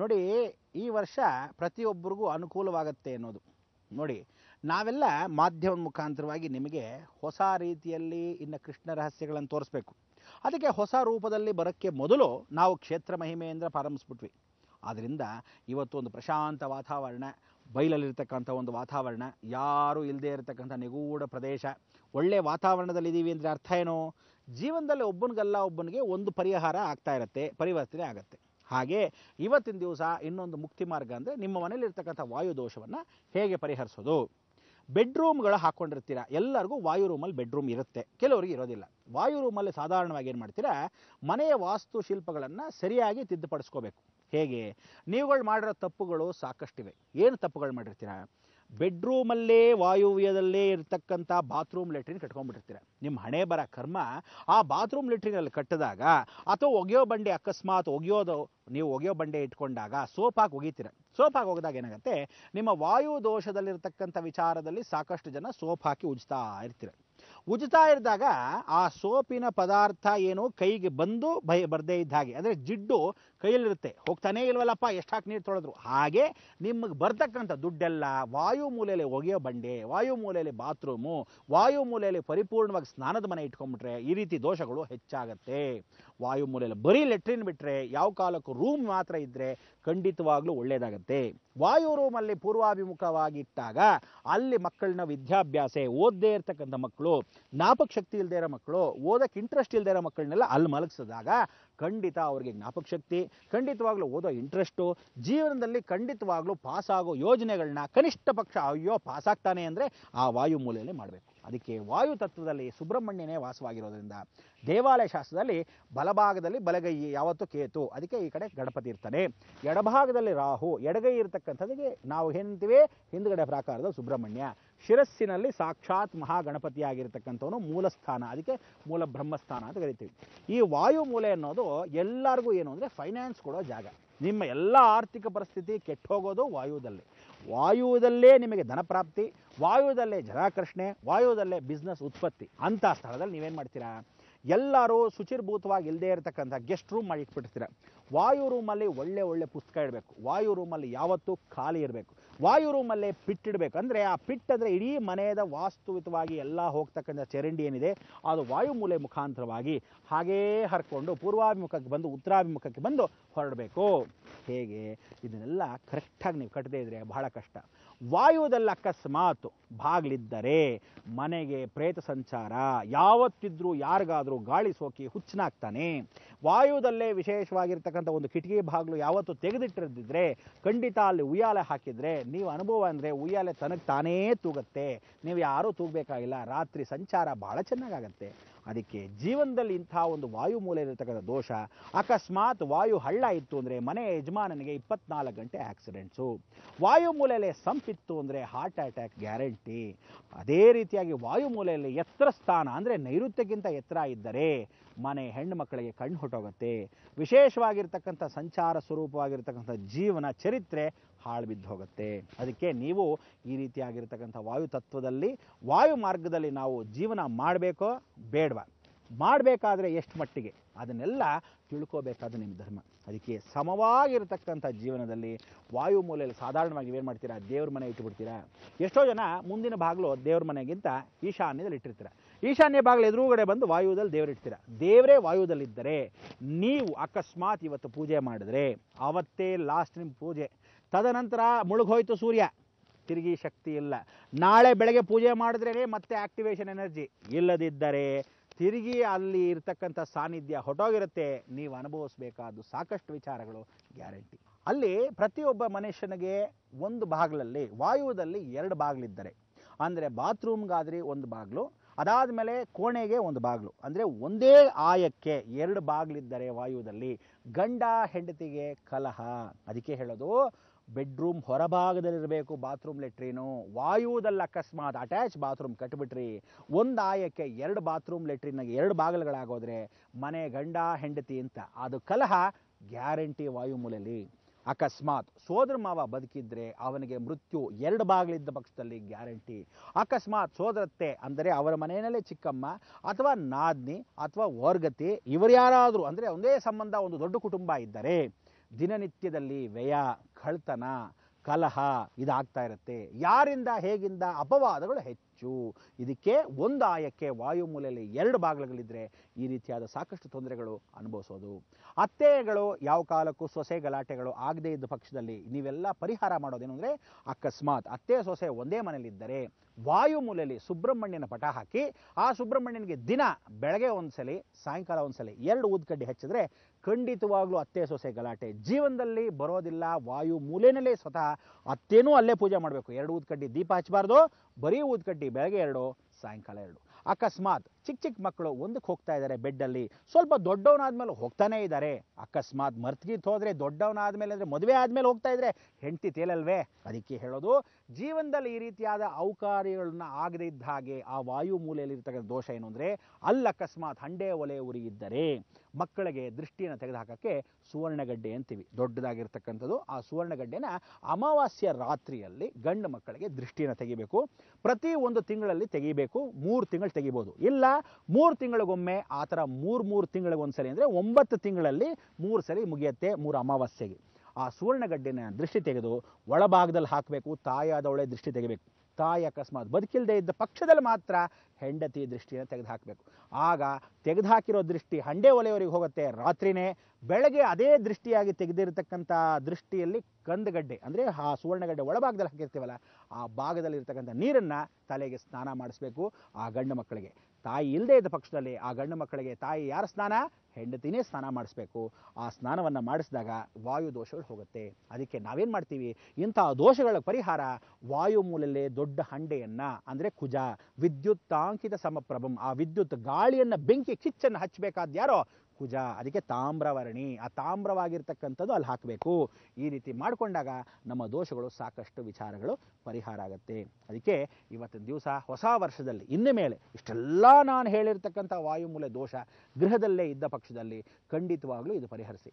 ನೋಡಿ ಈ ವರ್ಷ ಪ್ರತಿಯೊಬ್ಬರಿಗೂ ಅನುಕೂಲವಾಗುತ್ತೆ ಅನ್ನೋದು ನೋಡಿ ನಾವೆಲ್ಲ ಮಾಧ್ಯಮ ಮುಖಾಂತರವಾಗಿ ನಿಮಗೆ ಹೊಸ ರೀತಿಯಲ್ಲಿ ಇನ್ನು ಕೃಷ್ಣ ರಹಸ್ಯಗಳನ್ನು ತೋರಿಸ್ಬೇಕು ಅದಕ್ಕೆ ಹೊಸ ರೂಪದಲ್ಲಿ ಬರೋಕ್ಕೆ ಮೊದಲು ನಾವು ಕ್ಷೇತ್ರ ಮಹಿಮೆಯಿಂದ ಪ್ರಾರಂಭಿಸ್ಬಿಟ್ವಿ ಆದ್ದರಿಂದ ಇವತ್ತು ಒಂದು ಪ್ರಶಾಂತ ವಾತಾವರಣ ಬೈಲಲ್ಲಿರ್ತಕ್ಕಂಥ ಒಂದು ವಾತಾವರಣ ಯಾರೂ ಇಲ್ಲದೇ ಇರತಕ್ಕಂಥ ನಿಗೂಢ ಪ್ರದೇಶ ಒಳ್ಳೆಯ ವಾತಾವರಣದಲ್ಲಿದ್ದೀವಿ ಅಂದರೆ ಅರ್ಥ ಏನು ಜೀವನದಲ್ಲಿ ಒಬ್ಬನಿಗಲ್ಲ ಒಬ್ಬನಿಗೆ ಒಂದು ಪರಿಹಾರ ಆಗ್ತಾ ಇರುತ್ತೆ ಪರಿವರ್ತನೆ ಆಗುತ್ತೆ ಹಾಗೆ ಇವತ್ತಿನ ದಿವಸ ಇನ್ನೊಂದು ಮುಕ್ತಿ ಮಾರ್ಗ ಅಂದರೆ ನಿಮ್ಮ ಮನೇಲಿರ್ತಕ್ಕಂಥ ವಾಯು ದೋಷವನ್ನು ಹೇಗೆ ಪರಿಹರಿಸೋದು ಬೆಡ್ರೂಮ್ಗಳು ಹಾಕ್ಕೊಂಡಿರ್ತೀರ ಎಲ್ಲರಿಗೂ ವಾಯು ರೂಮಲ್ಲಿ ಬೆಡ್ರೂಮ್ ಇರುತ್ತೆ ಕೆಲವರಿಗೆ ಇರೋದಿಲ್ಲ ವಾಯು ರೂಮಲ್ಲಿ ಸಾಧಾರಣವಾಗಿ ಏನು ಮಾಡ್ತೀರಾ ಮನೆಯ ವಾಸ್ತುಶಿಲ್ಪಗಳನ್ನು ಸರಿಯಾಗಿ ತಿದ್ದುಪಡಿಸ್ಕೋಬೇಕು ಹೇಗೆ ನೀವುಗಳು ಮಾಡಿರೋ ತಪ್ಪುಗಳು ಸಾಕಷ್ಟಿವೆ ಏನು ತಪ್ಪುಗಳು ಮಾಡಿರ್ತೀರಾ ಬೆಡ್ರೂಮಲ್ಲೇ ವಾಯುವ್ಯದಲ್ಲೇ ಇರತಕ್ಕಂಥ ಬಾತ್ರೂಮ್ ಲೆಟ್ರಿನ್ ಕಟ್ಕೊಂಡ್ಬಿಟ್ಟಿರ್ತೀರ ನಿಮ್ಮ ಹಣೆ ಬರ ಕರ್ಮ ಆ ಬಾತ್ರೂಮ್ ಲೆಟ್ರಿನಲ್ಲಿ ಕಟ್ಟಿದಾಗ ಅಥವಾ ಒಗೆಯೋ ಬಂಡೆ ಅಕಸ್ಮಾತ್ ಒಗೆಯೋದು ನೀವು ಒಗೆಯೋ ಬಂಡೆ ಇಟ್ಕೊಂಡಾಗ ಸೋಪ್ ಹಾಕಿ ಒಗಿತೀರ ಒಗೆದಾಗ ಏನಾಗುತ್ತೆ ನಿಮ್ಮ ವಾಯು ದೋಷದಲ್ಲಿರ್ತಕ್ಕಂಥ ವಿಚಾರದಲ್ಲಿ ಸಾಕಷ್ಟು ಜನ ಸೋಪ್ ಹಾಕಿ ಉಜ್ತಾ ಇರ್ತೀರ ಉಜ್ತಾ ಇದ್ದಾಗ ಆ ಸೋಪಿನ ಪದಾರ್ಥ ಏನು ಕೈಗೆ ಬಂದು ಭಯ ಬರದೇ ಇದ್ದ ಹಾಗೆ ಅಂದರೆ ಜಿಡ್ಡು ಕೈಯಲ್ಲಿರುತ್ತೆ ಹೋಗ್ತಾನೇ ಇಲ್ವಲ್ಲಪ್ಪ ಹಾಕಿ ನೀರು ತೊಳೆದ್ರು ಹಾಗೆ ನಿಮಗೆ ಬರ್ತಕ್ಕಂಥ ದುಡ್ಡೆಲ್ಲ ವಾಯು ಮೂಲೆಯಲ್ಲಿ ಒಗೆಯೋ ಬಂಡೆ ವಾಯು ಮೂಲೆಯಲ್ಲಿ ಬಾತ್ರೂಮು ವಾಯು ಮೂಲೆಯಲ್ಲಿ ಪರಿಪೂರ್ಣವಾಗಿ ಸ್ನಾನದ ಮನೆ ಇಟ್ಕೊಂಡ್ಬಿಟ್ರೆ ಈ ರೀತಿ ದೋಷಗಳು ಹೆಚ್ಚಾಗತ್ತೆ ವಾಯು ಮೂಲೆಯಲ್ಲಿ ಬರೀ ಲೆಟ್ರಿನ್ ಬಿಟ್ಟರೆ ಯಾವ ಕಾಲಕ್ಕೂ ರೂಮ್ ಮಾತ್ರ ಇದ್ದರೆ ಖಂಡಿತವಾಗ್ಲೂ ಒಳ್ಳೆಯದಾಗತ್ತೆ ವಾಯು ರೂಮಲ್ಲಿ ಪೂರ್ವಾಭಿಮುಖವಾಗಿಟ್ಟಾಗ ಅಲ್ಲಿ ಮಕ್ಕಳನ್ನ ವಿದ್ಯಾಭ್ಯಾಸ ಓದದೇ ಇರತಕ್ಕಂಥ ಮಕ್ಕಳು ಜ್ಞಾಪಕ ಶಕ್ತಿ ಇಲ್ಲದೇ ಇರೋ ಮಕ್ಕಳು ಓದಕ್ಕೆ ಇಂಟ್ರೆಸ್ಟ್ ಇಲ್ಲದೇ ಇರೋ ಮಕ್ಕಳನ್ನೆಲ್ಲ ಅಲ್ಲಿ ಮಲಗಿಸಿದಾಗ ಖಂಡಿತ ಅವರಿಗೆ ಜ್ಞಾಪಕ ಶಕ್ತಿ ಖಂಡಿತವಾಗ್ಲೂ ಓದೋ ಇಂಟ್ರೆಸ್ಟು ಜೀವನದಲ್ಲಿ ಖಂಡಿತವಾಗ್ಲೂ ಪಾಸಾಗೋ ಯೋಜನೆಗಳನ್ನ ಕನಿಷ್ಠ ಪಕ್ಷ ಅಯ್ಯೋ ಪಾಸಾಗ್ತಾನೆ ಅಂದರೆ ಆ ವಾಯು ಮೂಲೆಯಲ್ಲಿ ಮಾಡಬೇಕು ಅದಕ್ಕೆ ವಾಯು ತತ್ವದಲ್ಲಿ ಸುಬ್ರಹ್ಮಣ್ಯನೇ ವಾಸವಾಗಿರೋದ್ರಿಂದ ದೇವಾಲಯ ಶಾಸ್ತ್ರದಲ್ಲಿ ಬಲಭಾಗದಲ್ಲಿ ಬಲಗೈ ಯಾವತ್ತೂ ಕೇತು ಅದಕ್ಕೆ ಈ ಕಡೆ ಗಣಪತಿ ಇರ್ತಾನೆ ಎಡಭಾಗದಲ್ಲಿ ರಾಹು ಎಡಗೈ ಇರತಕ್ಕಂಥದ್ದಿಗೆ ನಾವು ಹೆಂತೀವಿ ಹಿಂದುಗಡೆ ಪ್ರಾಕಾರದ ಸುಬ್ರಹ್ಮಣ್ಯ ಶಿರಸ್ಸಿನಲ್ಲಿ ಸಾಕ್ಷಾತ್ ಮಹಾಗಣಪತಿಯಾಗಿರ್ತಕ್ಕಂಥವನು ಮೂಲಸ್ಥಾನ ಅದಕ್ಕೆ ಮೂಲ ಬ್ರಹ್ಮಸ್ಥಾನ ಅಂತ ಕರಿತೀವಿ ಈ ವಾಯು ಮೂಲೆ ಅನ್ನೋದು ಎಲ್ಲರಿಗೂ ಏನು ಅಂದರೆ ಫೈನಾನ್ಸ್ ಕೊಡೋ ಜಾಗ ನಿಮ್ಮ ಎಲ್ಲ ಆರ್ಥಿಕ ಪರಿಸ್ಥಿತಿ ಕೆಟ್ಟ ಹೋಗೋದು ವಾಯುದಲ್ಲಿ ವಾಯುವುದಲ್ಲೇ ನಿಮಗೆ ಧನಪ್ರಾಪ್ತಿ ವಾಯುವುದಲ್ಲೇ ಜನಾಕರ್ಷಣೆ ವಾಯುವುದಲ್ಲೇ ಬಿಸ್ನೆಸ್ ಉತ್ಪತ್ತಿ ಅಂಥ ಸ್ಥಳದಲ್ಲಿ ನೀವೇನು ಮಾಡ್ತೀರಾ ಎಲ್ಲರೂ ಶುಚಿರ್ಭೂತವಾಗಿ ಇಲ್ಲದೇ ಇರತಕ್ಕಂಥ ಗೆಸ್ಟ್ ರೂಮ್ ಮಾಡಿ ಇಟ್ಬಿಟ್ಟಿರ್ತೀರ ವಾಯು ರೂಮಲ್ಲಿ ಒಳ್ಳೆ ಒಳ್ಳೆ ಪುಸ್ತಕ ಇಡಬೇಕು ವಾಯು ರೂಮಲ್ಲಿ ಯಾವತ್ತೂ ಖಾಲಿ ಇರಬೇಕು ವಾಯು ರೂಮಲ್ಲೇ ಇಡಬೇಕು ಅಂದರೆ ಆ ಪಿಟ್ ಅಂದರೆ ಇಡೀ ಮನೆಯದ ವಾಸ್ತುವಿತವಾಗಿ ಎಲ್ಲ ಹೋಗ್ತಕ್ಕಂಥ ಚರಂಡಿ ಏನಿದೆ ಅದು ವಾಯು ಮೂಲೆ ಮುಖಾಂತರವಾಗಿ ಹಾಗೇ ಹರ್ಕೊಂಡು ಪೂರ್ವಾಭಿಮುಖಕ್ಕೆ ಬಂದು ಉತ್ತರಾಭಿಮುಖಕ್ಕೆ ಬಂದು ಹೊರಡಬೇಕು ಹೇಗೆ ಇದನ್ನೆಲ್ಲ ಕರೆಕ್ಟಾಗಿ ನೀವು ಕಟ್ಟದೇ ಇದ್ದರೆ ಬಹಳ ಕಷ್ಟ ವಾಯುದಲ್ಲಿ ಅಕಸ್ಮಾತ್ ಭಾಗಲಿದ್ದರೆ ಮನೆಗೆ ಪ್ರೇತ ಸಂಚಾರ ಯಾವತ್ತಿದ್ರೂ ಯಾರಿಗಾದರೂ ಗಾಳಿ ಸೋಕಿ ಹುಚ್ಚನಾಗ್ತಾನೆ ವಾಯುದಲ್ಲೇ ವಿಶೇಷವಾಗಿರ್ತಕ್ಕಂಥ ಒಂದು ಕಿಟಕಿ ಬಾಗಿಲು ಯಾವತ್ತು ತೆಗೆದಿಟ್ಟಿರದಿದ್ದರೆ ಖಂಡಿತ ಅಲ್ಲಿ ಉಯ್ಯಾಲೆ ಹಾಕಿದರೆ ನೀವು ಅನುಭವ ಅಂದರೆ ಉಯ್ಯಾಲೆ ತನಗೆ ತಾನೇ ತೂಗುತ್ತೆ ನೀವು ಯಾರೂ ತೂಗಬೇಕಾಗಿಲ್ಲ ರಾತ್ರಿ ಸಂಚಾರ ಭಾಳ ಚೆನ್ನಾಗಾಗತ್ತೆ ಅದಕ್ಕೆ ಜೀವನದಲ್ಲಿ ಇಂಥ ಒಂದು ವಾಯು ಇರತಕ್ಕಂಥ ದೋಷ ಅಕಸ್ಮಾತ್ ವಾಯು ಹಳ್ಳ ಇತ್ತು ಅಂದರೆ ಮನೆ ಯಜಮಾನನಿಗೆ ಇಪ್ಪತ್ನಾಲ್ಕು ಗಂಟೆ ಆಕ್ಸಿಡೆಂಟ್ಸು ಮೂಲೆಯಲ್ಲಿ ಸಂಪಿತ್ತು ಅಂದರೆ ಹಾರ್ಟ್ ಅಟ್ಯಾಕ್ ಗ್ಯಾರಂಟಿ ಅದೇ ರೀತಿಯಾಗಿ ವಾಯು ಮೂಲೆಯಲ್ಲಿ ಎತ್ತರ ಸ್ಥಾನ ಅಂದರೆ ನೈಋತ್ಯಕ್ಕಿಂತ ಎತ್ತರ ಇದ್ದರೆ ಮನೆ ಹೆಣ್ಣು ಮಕ್ಕಳಿಗೆ ಕಣ್ಣು ಹೊಟ್ಟೋಗುತ್ತೆ ವಿಶೇಷವಾಗಿರ್ತಕ್ಕಂಥ ಸಂಚಾರ ಸ್ವರೂಪವಾಗಿರ್ತಕ್ಕಂಥ ಜೀವನ ಚರಿತ್ರೆ ಹಾಳು ಬಿದ್ದು ಹೋಗುತ್ತೆ ಅದಕ್ಕೆ ನೀವು ಈ ರೀತಿಯಾಗಿರ್ತಕ್ಕಂಥ ವಾಯು ತತ್ವದಲ್ಲಿ ವಾಯು ಮಾರ್ಗದಲ್ಲಿ ನಾವು ಜೀವನ ಮಾಡಬೇಕೋ ಬೇಡವಾ ಮಾಡಬೇಕಾದ್ರೆ ಎಷ್ಟು ಮಟ್ಟಿಗೆ ಅದನ್ನೆಲ್ಲ ತಿಳ್ಕೋಬೇಕಾದ ನಿಮ್ಮ ಧರ್ಮ ಅದಕ್ಕೆ ಸಮವಾಗಿರತಕ್ಕಂಥ ಜೀವನದಲ್ಲಿ ವಾಯು ಮೂಲೆಯಲ್ಲಿ ಸಾಧಾರಣವಾಗಿ ಏನು ಮಾಡ್ತೀರಾ ದೇವ್ರ ಮನೆ ಇಟ್ಟುಬಿಡ್ತೀರಾ ಎಷ್ಟೋ ಜನ ಮುಂದಿನ ಭಾಗಲು ದೇವ್ರ ಮನೆಗಿಂತ ಈಶಾನ್ಯದಲ್ಲಿ ಇಟ್ಟಿರ್ತೀರ ಈಶಾನ್ಯ ಭಾಗಲು ಎದುರುಗಡೆ ಬಂದು ವಾಯುದಲ್ಲಿ ದೇವರಿಡ್ತೀರ ದೇವರೇ ವಾಯುದಲ್ಲಿದ್ದರೆ ನೀವು ಅಕಸ್ಮಾತ್ ಇವತ್ತು ಪೂಜೆ ಮಾಡಿದ್ರೆ ಅವತ್ತೇ ಲಾಸ್ಟ್ ನಿಮ್ಮ ಪೂಜೆ ತದನಂತರ ಮುಳುಗೋಯ್ತು ಸೂರ್ಯ ತಿರುಗಿ ಶಕ್ತಿ ಇಲ್ಲ ನಾಳೆ ಬೆಳಗ್ಗೆ ಪೂಜೆ ಮಾಡಿದ್ರೇ ಮತ್ತೆ ಆಕ್ಟಿವೇಶನ್ ಎನರ್ಜಿ ಇಲ್ಲದಿದ್ದರೆ ತಿರುಗಿ ಅಲ್ಲಿ ಇರ್ತಕ್ಕಂಥ ಸಾನ್ನಿಧ್ಯ ಹೊಟ್ಟೋಗಿರುತ್ತೆ ನೀವು ಅನುಭವಿಸಬೇಕಾದ ಸಾಕಷ್ಟು ವಿಚಾರಗಳು ಗ್ಯಾರಂಟಿ ಅಲ್ಲಿ ಪ್ರತಿಯೊಬ್ಬ ಮನುಷ್ಯನಿಗೆ ಒಂದು ಬಾಗಿಲಲ್ಲಿ ವಾಯುವದಲ್ಲಿ ಎರಡು ಬಾಗಿಲಿದ್ದರೆ ಅಂದರೆ ಬಾತ್ರೂಮ್ಗಾದ್ರೆ ಒಂದು ಬಾಗಿಲು ಅದಾದ ಮೇಲೆ ಕೋಣೆಗೆ ಒಂದು ಬಾಗಿಲು ಅಂದರೆ ಒಂದೇ ಆಯಕ್ಕೆ ಎರಡು ಬಾಗಿಲಿದ್ದರೆ ವಾಯುದಲ್ಲಿ ಗಂಡ ಹೆಂಡತಿಗೆ ಕಲಹ ಅದಕ್ಕೆ ಹೇಳೋದು ಬೆಡ್ರೂಮ್ ಹೊರಭಾಗದಲ್ಲಿರಬೇಕು ಬಾತ್ರೂಮ್ ಲೆಟ್ರಿನು ವಾಯುವುದಲ್ಲಿ ಅಕಸ್ಮಾತ್ ಅಟ್ಯಾಚ್ ಬಾತ್ರೂಮ್ ಕಟ್ಬಿಟ್ರಿ ಒಂದು ಆಯಕ್ಕೆ ಎರಡು ಬಾತ್ರೂಮ್ ಲೆಟ್ರಿನ ಎರಡು ಬಾಗಿಲುಗಳಾಗೋದ್ರೆ ಮನೆ ಗಂಡ ಹೆಂಡತಿ ಅಂತ ಅದು ಕಲಹ ಗ್ಯಾರಂಟಿ ವಾಯುಮೂಲೆಯಲ್ಲಿ ಅಕಸ್ಮಾತ್ ಸೋದರ ಮಾವ ಬದುಕಿದ್ರೆ ಅವನಿಗೆ ಮೃತ್ಯು ಎರಡು ಬಾಗಿಲಿದ್ದ ಪಕ್ಷದಲ್ಲಿ ಗ್ಯಾರಂಟಿ ಅಕಸ್ಮಾತ್ ಸೋದರತ್ತೆ ಅಂದರೆ ಅವರ ಮನೆಯಲ್ಲೇ ಚಿಕ್ಕಮ್ಮ ಅಥವಾ ನಾದ್ನಿ ಅಥವಾ ವರ್ಗತಿ ಇವರ್ಯಾರಾದರೂ ಯಾರಾದರೂ ಅಂದರೆ ಒಂದೇ ಸಂಬಂಧ ಒಂದು ದೊಡ್ಡ ಕುಟುಂಬ ಇದ್ದರೆ ದಿನನಿತ್ಯದಲ್ಲಿ ವ್ಯಯ ಕಳ್ತನ ಕಲಹ ಇದಾಗ್ತಾ ಇರುತ್ತೆ ಯಾರಿಂದ ಹೇಗಿಂದ ಅಪವಾದಗಳು ಹೆಚ್ಚು ಹೆಚ್ಚು ಇದಕ್ಕೆ ಒಂದು ಆಯಕ್ಕೆ ಮೂಲೆಯಲ್ಲಿ ಎರಡು ಬಾಗಿಲುಗಳಿದ್ದರೆ ಈ ರೀತಿಯಾದ ಸಾಕಷ್ಟು ತೊಂದರೆಗಳು ಅನುಭವಿಸೋದು ಅತ್ತೆಗಳು ಯಾವ ಕಾಲಕ್ಕೂ ಸೊಸೆ ಗಲಾಟೆಗಳು ಆಗದೇ ಇದ್ದ ಪಕ್ಷದಲ್ಲಿ ನೀವೆಲ್ಲ ಪರಿಹಾರ ಮಾಡೋದೇನು ಅಂದರೆ ಅಕಸ್ಮಾತ್ ಅತ್ತೆ ಸೊಸೆ ಒಂದೇ ಮನೆಯಲ್ಲಿದ್ದರೆ ಮೂಲೆಯಲ್ಲಿ ಸುಬ್ರಹ್ಮಣ್ಯನ ಪಟ ಹಾಕಿ ಆ ಸುಬ್ರಹ್ಮಣ್ಯನಿಗೆ ದಿನ ಬೆಳಗ್ಗೆ ಒಂದ್ಸಲಿ ಸಾಯಂಕಾಲ ಒಂದ್ಸಲಿ ಎರಡು ಊದ್ಕಡ್ಡಿ ಹಚ್ಚಿದ್ರೆ ಖಂಡಿತವಾಗ್ಲೂ ಅತ್ತೆ ಸೊಸೆ ಗಲಾಟೆ ಜೀವನದಲ್ಲಿ ಬರೋದಿಲ್ಲ ವಾಯು ಮೂಲೆಯಲ್ಲೇ ಸ್ವತಃ ಅತ್ತೇನೂ ಅಲ್ಲೇ ಪೂಜೆ ಮಾಡಬೇಕು ಎರಡು ಊದ್ಕಡ್ಡಿ ದೀಪ ಹಚ್ಚಬಾರ್ದು ಬರೀ ಊದ್ಕಡ್ಡಿ ಬೆಳಗ್ಗೆ ಎರಡು ಸಾಯಂಕಾಲ ಎರಡು ಅಕಸ್ಮಾತ್ ಚಿಕ್ಕ ಚಿಕ್ಕ ಮಕ್ಕಳು ಒಂದಕ್ಕೆ ಹೋಗ್ತಾ ಇದ್ದಾರೆ ಬೆಡ್ಡಲ್ಲಿ ಸ್ವಲ್ಪ ದೊಡ್ಡವನಾದ್ಮೇಲೆ ಹೋಗ್ತಾನೇ ಇದ್ದಾರೆ ಅಕಸ್ಮಾತ್ ಮರ್ತ್ಗಿತ್ ಹೋದರೆ ದೊಡ್ಡವನಾದ್ಮೇಲೆ ಅಂದರೆ ಮದುವೆ ಆದಮೇಲೆ ಹೋಗ್ತಾ ಇದ್ರೆ ಹೆಂಡತಿ ತೇಲಲ್ವೇ ಅದಕ್ಕೆ ಹೇಳೋದು ಜೀವನದಲ್ಲಿ ಈ ರೀತಿಯಾದ ಅವಕಾರ್ಯಗಳನ್ನ ಆಗದೇ ಇದ್ದ ಹಾಗೆ ಆ ವಾಯು ಮೂಲೆಯಲ್ಲಿರ್ತಕ್ಕಂಥ ದೋಷ ಏನು ಅಂದರೆ ಅಲ್ಲಿ ಅಕಸ್ಮಾತ್ ಹಂಡೆ ಒಲೆ ಉರಿ ಇದ್ದರೆ ಮಕ್ಕಳಿಗೆ ದೃಷ್ಟಿಯನ್ನು ತೆಗೆದುಹಾಕಕ್ಕೆ ಸುವರ್ಣಗಡ್ಡೆ ಅಂತೀವಿ ದೊಡ್ಡದಾಗಿರ್ತಕ್ಕಂಥದ್ದು ಆ ಸುವರ್ಣಗಡ್ಡೆನ ಅಮಾವಾಸ್ಯ ರಾತ್ರಿಯಲ್ಲಿ ಗಂಡು ಮಕ್ಕಳಿಗೆ ದೃಷ್ಟಿಯನ್ನು ತೆಗಿಬೇಕು ಪ್ರತಿ ಒಂದು ತಿಂಗಳಲ್ಲಿ ತೆಗಿಬೇಕು ಮೂರು ತಿಂಗಳು ತೆಗಿಬೋದು ಇಲ್ಲ ಮೂರು ತಿಂಗಳಿಗೊಮ್ಮೆ ಆ ಥರ ಮೂರು ಮೂರು ತಿಂಗಳಿಗೊಂದ್ಸಲಿ ಅಂದರೆ ಒಂಬತ್ತು ತಿಂಗಳಲ್ಲಿ ಮೂರು ಸರಿ ಮುಗಿಯುತ್ತೆ ಮೂರು ಅಮಾವಾಸ್ಯೆಗೆ ಆ ಸುವರ್ಣಗಡ್ಡೆನ ದೃಷ್ಟಿ ತೆಗೆದು ಒಳಭಾಗದಲ್ಲಿ ಹಾಕಬೇಕು ತಾಯಾದವಳೆ ದೃಷ್ಟಿ ತೆಗಿಬೇಕು ತಾಯಿ ಅಕಸ್ಮಾತ್ ಬದುಕಿಲ್ಲದೆ ಇದ್ದ ಪಕ್ಷದಲ್ಲಿ ಮಾತ್ರ ಹೆಂಡತಿ ದೃಷ್ಟಿಯನ್ನು ತೆಗೆದುಹಾಕಬೇಕು ಆಗ ತೆಗೆದುಹಾಕಿರೋ ದೃಷ್ಟಿ ಹಂಡೆ ಒಲೆಯವರಿಗೆ ಹೋಗುತ್ತೆ ರಾತ್ರಿನೇ ಬೆಳಗ್ಗೆ ಅದೇ ದೃಷ್ಟಿಯಾಗಿ ತೆಗೆದಿರತಕ್ಕಂಥ ದೃಷ್ಟಿಯಲ್ಲಿ ಕಂದಗಡ್ಡೆ ಅಂದರೆ ಆ ಸುವರ್ಣಗಡ್ಡೆ ಒಳಭಾಗದಲ್ಲಿ ಹಾಕಿರ್ತೀವಲ್ಲ ಆ ಭಾಗದಲ್ಲಿರ್ತಕ್ಕಂಥ ನೀರನ್ನು ತಲೆಗೆ ಸ್ನಾನ ಮಾಡಿಸ್ಬೇಕು ಆ ಗಂಡು ಮಕ್ಕಳಿಗೆ ತಾಯಿ ಇಲ್ಲದೇ ಇದ್ದ ಪಕ್ಷದಲ್ಲಿ ಆ ಗಂಡು ಮಕ್ಕಳಿಗೆ ತಾಯಿ ಯಾರ ಸ್ನಾನ ಹೆಂಡತಿನೇ ಸ್ನಾನ ಮಾಡಿಸ್ಬೇಕು ಆ ಸ್ನಾನವನ್ನು ಮಾಡಿಸಿದಾಗ ವಾಯು ದೋಷಗಳು ಹೋಗುತ್ತೆ ಅದಕ್ಕೆ ನಾವೇನು ಮಾಡ್ತೀವಿ ಇಂಥ ದೋಷಗಳ ಪರಿಹಾರ ವಾಯು ಮೂಲಲ್ಲೇ ದೊಡ್ಡ ಹಂಡೆಯನ್ನು ಅಂದರೆ ಕುಜ ವಿದ್ಯುತ್ತಾಂಕಿತ ಸಮಪ್ರಭಂ ಆ ವಿದ್ಯುತ್ ಗಾಳಿಯನ್ನು ಬೆಂಕಿ ಕಿಚ್ಚನ್ನು ಹಚ್ಚಬೇಕಾದ ಕುಜ ಅದಕ್ಕೆ ತಾಮ್ರವರ್ಣಿ ಆ ತಾಮ್ರವಾಗಿರ್ತಕ್ಕಂಥದ್ದು ಅಲ್ಲಿ ಹಾಕಬೇಕು ಈ ರೀತಿ ಮಾಡಿಕೊಂಡಾಗ ನಮ್ಮ ದೋಷಗಳು ಸಾಕಷ್ಟು ವಿಚಾರಗಳು ಪರಿಹಾರ ಆಗುತ್ತೆ ಅದಕ್ಕೆ ಇವತ್ತಿನ ದಿವಸ ಹೊಸ ವರ್ಷದಲ್ಲಿ ಇನ್ನು ಮೇಲೆ ಇಷ್ಟೆಲ್ಲ ನಾನು ಹೇಳಿರ್ತಕ್ಕಂಥ ವಾಯುಮೂಲೆ ದೋಷ ಗೃಹದಲ್ಲೇ ಇದ್ದ ಪಕ್ಷದಲ್ಲಿ ಖಂಡಿತವಾಗಲೂ ಇದು ಪರಿಹರಿಸಿ